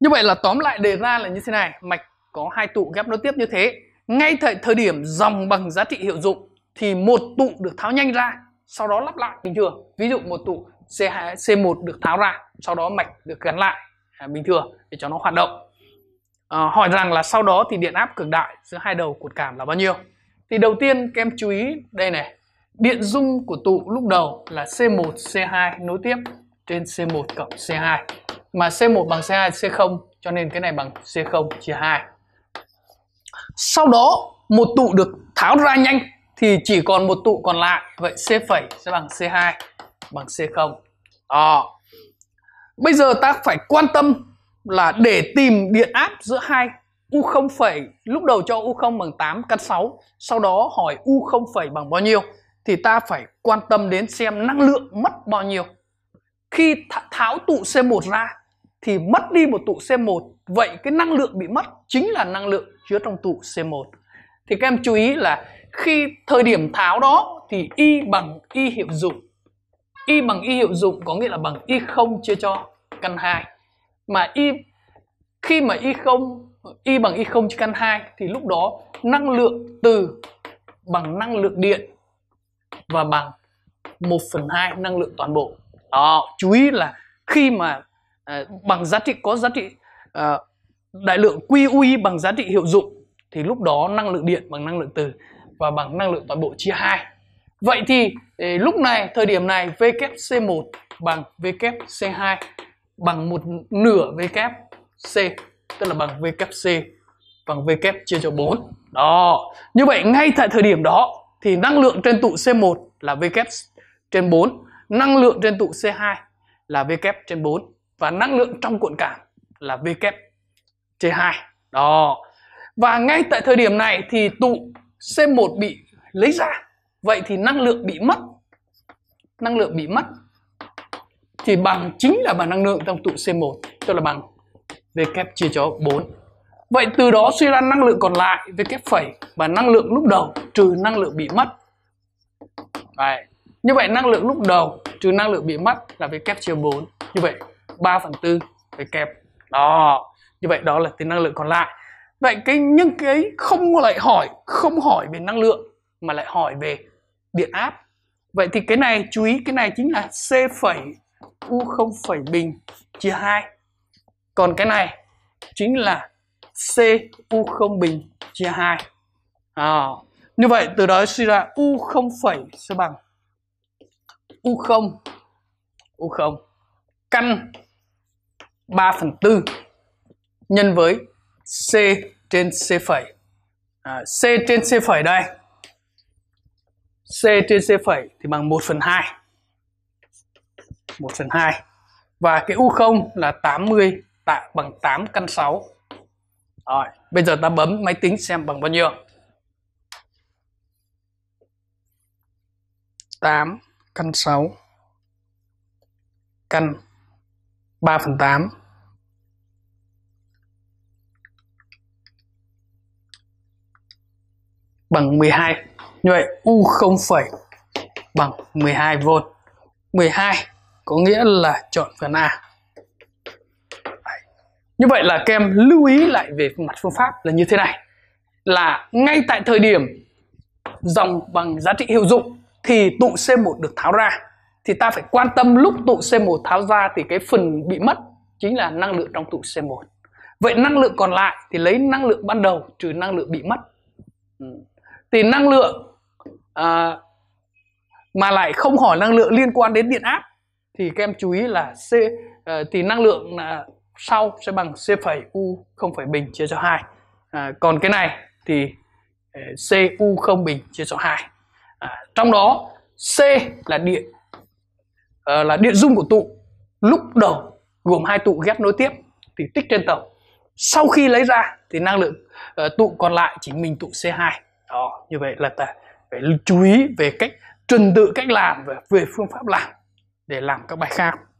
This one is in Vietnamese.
Như vậy là tóm lại đề ra là như thế này, mạch có hai tụ ghép nối tiếp như thế. Ngay thời thời điểm dòng bằng giá trị hiệu dụng thì một tụ được tháo nhanh ra, sau đó lắp lại bình thường. Ví dụ một tụ C2, C1 được tháo ra, sau đó mạch được gắn lại à, bình thường để cho nó hoạt động. À, hỏi rằng là sau đó thì điện áp cực đại giữa hai đầu cột cảm là bao nhiêu? Thì đầu tiên các em chú ý đây này, điện dung của tụ lúc đầu là C1, C2 nối tiếp trên C1 cộng C2 mà C1 bằng C2 C0 cho nên cái này bằng C0 chia 2 sau đó một tụ được tháo ra nhanh thì chỉ còn một tụ còn lại vậy C phẩy sẽ bằng C2 bằng C0 đó bây giờ ta phải quan tâm là để tìm điện áp giữa hai U0 phẩy lúc đầu cho U0 bằng 8 căn 6 sau đó hỏi U0 phẩy bằng bao nhiêu thì ta phải quan tâm đến xem năng lượng mất bao nhiêu khi tháo tụ C1 ra thì mất đi một tụ C1 vậy cái năng lượng bị mất chính là năng lượng chứa trong tụ C1 thì các em chú ý là khi thời điểm tháo đó thì y bằng y hiệu dụng y bằng y hiệu dụng có nghĩa là bằng y không chia cho căn 2 mà y khi mà y không y bằng y không chia căn 2 thì lúc đó năng lượng từ bằng năng lượng điện và bằng 1 phần 2 năng lượng toàn bộ đó chú ý là khi mà Ờ, bằng giá trị có giá trị à, đại lượng quy uy bằng giá trị hiệu dụng thì lúc đó năng lượng điện bằng năng lượng từ và bằng năng lượng toàn bộ chia 2. Vậy thì ờ, lúc này thời điểm này WC1 bằng WC2 bằng một nửa c tức là bằng WC bằng W chia cho 4. Đó. Như vậy ngay tại thời điểm đó thì năng lượng trên tụ C1 là W trên 4, năng lượng trên tụ C2 là W trên 4 và năng lượng trong cuộn cảm là V kép C2 đó và ngay tại thời điểm này thì tụ C1 bị lấy ra vậy thì năng lượng bị mất năng lượng bị mất thì bằng chính là bằng năng lượng trong tụ C1 tức là bằng V kép chia cho 4 Vậy từ đó suy ra năng lượng còn lại V kép phẩy và năng lượng lúc đầu trừ năng lượng bị mất Đấy. Như vậy năng lượng lúc đầu trừ năng lượng bị mất là V kép chia 4 Như vậy 3 phần tư phải kẹp đó như vậy đó là tính năng lượng còn lại vậy cái nhưng cái không lại hỏi không hỏi về năng lượng mà lại hỏi về điện áp vậy thì cái này chú ý cái này chính là c phẩy u không phẩy bình chia 2 còn cái này chính là c u không bình chia 2 à, như vậy từ đó suy ra u không phẩy sẽ bằng u không u không căn 3 phần 4 nhân với C trên C phẩy. À, C trên C phẩy đây. C trên C phẩy thì bằng 1 phần 2. 1 phần 2. Và cái U0 là 80 tạ bằng 8 căn 6. Rồi, bây giờ ta bấm máy tính xem bằng bao nhiêu. 8 căn 6 căn 3 phần 8 bằng 12 như vậy U0 phẩy bằng 12V 12 có nghĩa là chọn phần A như vậy là các em lưu ý lại về mặt phương pháp là như thế này là ngay tại thời điểm dòng bằng giá trị hiệu dụng thì tụ C1 được tháo ra thì ta phải quan tâm lúc tụ C1 tháo ra thì cái phần bị mất chính là năng lượng trong tụ C1. Vậy năng lượng còn lại thì lấy năng lượng ban đầu trừ năng lượng bị mất. Ừ. Thì năng lượng à, mà lại không hỏi năng lượng liên quan đến điện áp thì các em chú ý là C à, thì năng lượng là sau sẽ bằng C phẩy U không phẩy bình chia cho 2. À, còn cái này thì ờ, C U không bình chia cho 2. À, trong đó C là điện Ờ, là điện dung của tụ lúc đầu gồm hai tụ ghép nối tiếp thì tích trên tổng sau khi lấy ra thì năng lượng uh, tụ còn lại chỉ mình tụ C2 đó như vậy là ta phải chú ý về cách trình tự cách làm và về phương pháp làm để làm các bài khác